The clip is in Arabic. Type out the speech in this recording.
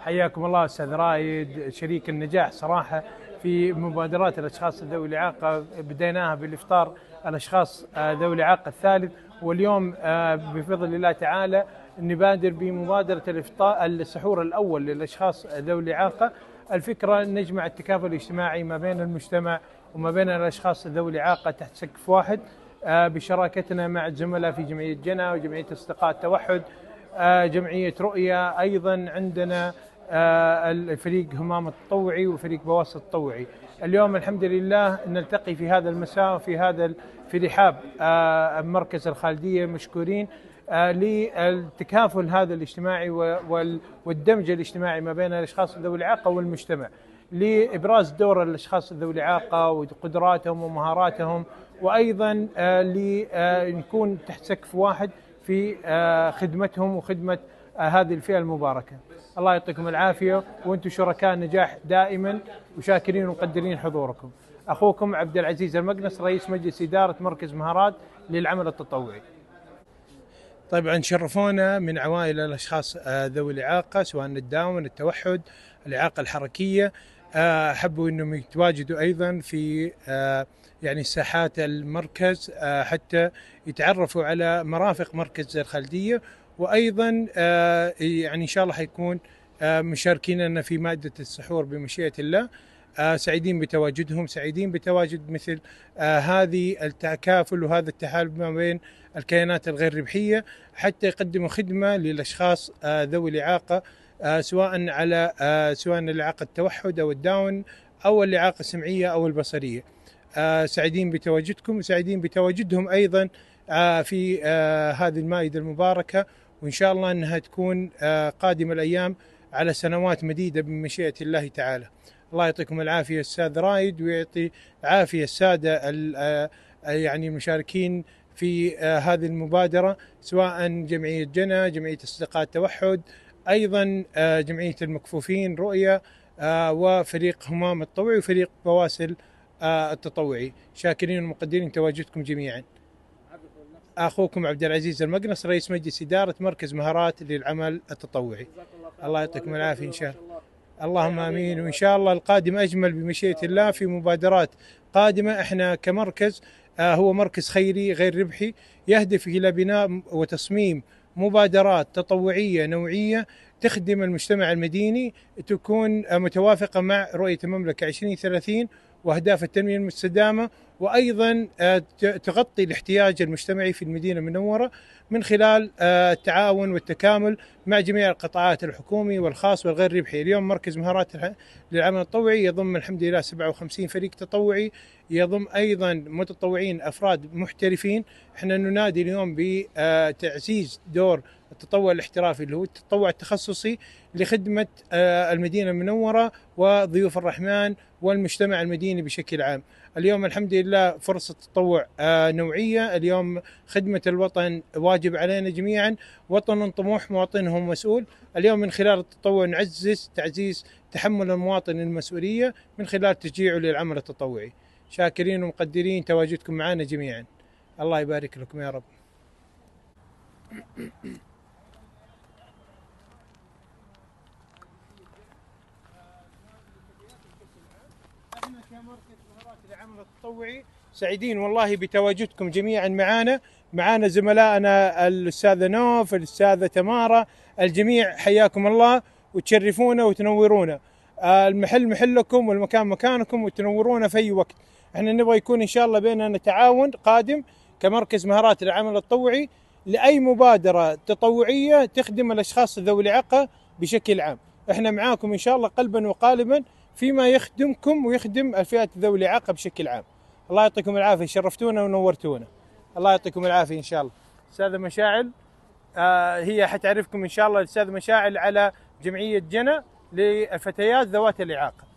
حياكم الله استاذ رايد شريك النجاح صراحه في مبادرات الاشخاص ذوي الاعاقه بديناها بالافطار الاشخاص آه، ذوي الاعاقه الثالث واليوم آه، بفضل الله تعالى نبادر بمبادره الافطار السحور الاول للاشخاص ذوي الاعاقه الفكره نجمع التكافل الاجتماعي ما بين المجتمع وما بين الاشخاص ذوي الاعاقه تحت سقف واحد آه، بشراكتنا مع الزملاء في جمعيه جنا وجمعيه اصدقاء التوحد آه، جمعيه رؤيه ايضا عندنا آه، الفريق همام التطوعي وفريق بواسط التطوعي اليوم الحمد لله نلتقي في هذا المساء وفي هذا في رحاب آه، مركز الخالديه مشكورين للتكافل هذا الاجتماعي والدمج الاجتماعي ما بين الاشخاص ذوي الاعاقه والمجتمع لابراز دور الاشخاص ذوي الاعاقه وقدراتهم ومهاراتهم وايضا آه، ليكون آه، تحت سقف واحد في آه، خدمتهم وخدمه هذه الفئه المباركه. الله يعطيكم العافيه وانتم شركاء نجاح دائما وشاكرين ومقدرين حضوركم. اخوكم عبد العزيز المقنص رئيس مجلس اداره مركز مهارات للعمل التطوعي. طبعا شرفونا من عوائل الاشخاص ذوي الاعاقه سواء الداون، التوحد، الاعاقه الحركيه حبوا انهم يتواجدوا ايضا في يعني ساحات المركز آه، حتى يتعرفوا على مرافق مركز الخلديه وايضا آه، يعني ان شاء الله حيكون آه، مشاركين لنا في ماده السحور بمشيئه الله سعيدين بتواجدهم سعيدين بتواجد مثل هذه التكافل وهذا التحالف ما بين الكيانات الغير ربحيه حتى يقدموا خدمه للاشخاص ذوي الاعاقه سواء على سواء الاعاقه التوحد او الداون او الاعاقه السمعيه او البصريه. آه، سعيدين بتواجدكم وسعيدين بتواجدهم ايضا آه، في آه، هذه المائده المباركه وان شاء الله انها تكون قادمه الايام على سنوات مديده بمشيئه الله تعالى. الله يعطيكم العافيه استاذ رايد ويعطي عافيه الساده يعني المشاركين في هذه المبادره سواء جمعيه جنى، جمعيه اصدقاء التوحد، ايضا جمعيه المكفوفين رؤيه وفريق همام الطوعي وفريق بواسل آه، التطوعي شاكرين ومقدرين تواجدكم جميعا اخوكم عبد العزيز المقنص رئيس مجلس اداره مركز مهارات للعمل التطوعي الله يعطيكم العافيه ان شاء الله اللهم امين وان شاء الله القادم اجمل بمشيئه الله في مبادرات قادمه احنا كمركز آه، هو مركز خيري غير ربحي يهدف الى بناء وتصميم مبادرات تطوعيه نوعيه تخدم المجتمع المديني تكون متوافقه مع رؤيه المملكه 2030 واهداف التنميه المستدامه وايضا آه، تغطي الاحتياج المجتمعي في المدينه المنوره من خلال آه، التعاون والتكامل مع جميع القطاعات الحكومي والخاص والغير ربحي، اليوم مركز مهارات للعمل التطوعي يضم الحمد لله 57 فريق تطوعي يضم ايضا متطوعين افراد محترفين، احنا ننادي اليوم بتعزيز آه، دور التطوع الاحترافي اللي هو التطوع التخصصي لخدمة آه، المدينة المنورة وضيوف الرحمن والمجتمع المديني بشكل عام اليوم الحمد لله فرصة التطوع آه، نوعية اليوم خدمة الوطن واجب علينا جميعا وطن طموح مواطنهم مسؤول اليوم من خلال التطوع نعزز تعزيز تحمل المواطن المسؤولية من خلال تشجيعه للعمل التطوعي شاكرين ومقدرين تواجدكم معنا جميعا الله يبارك لكم يا رب مركز العمل التطوعي سعيدين والله بتواجدكم جميعا معنا معانا زملائنا الاستاذه نوف الاستاذه تماره الجميع حياكم الله وتشرفونا وتنورونا آه، المحل محلكم والمكان مكانكم وتنورونا في اي وقت احنا نبغى يكون ان شاء الله بيننا تعاون قادم كمركز مهارات العمل التطوعي لاي مبادره تطوعيه تخدم الاشخاص ذوي الاعاقه بشكل عام احنا معاكم ان شاء الله قلبا وقالبا فيما يخدمكم ويخدم الفئات ذوي الإعاقة بشكل عام الله يعطيكم العافية شرفتونا ونورتونا الله يعطيكم العافية إن شاء الله أستاذة مشاعل آه هي حتعرفكم إن شاء الله الأستاذ مشاعل على جمعية جنى للفتيات ذوات الإعاقة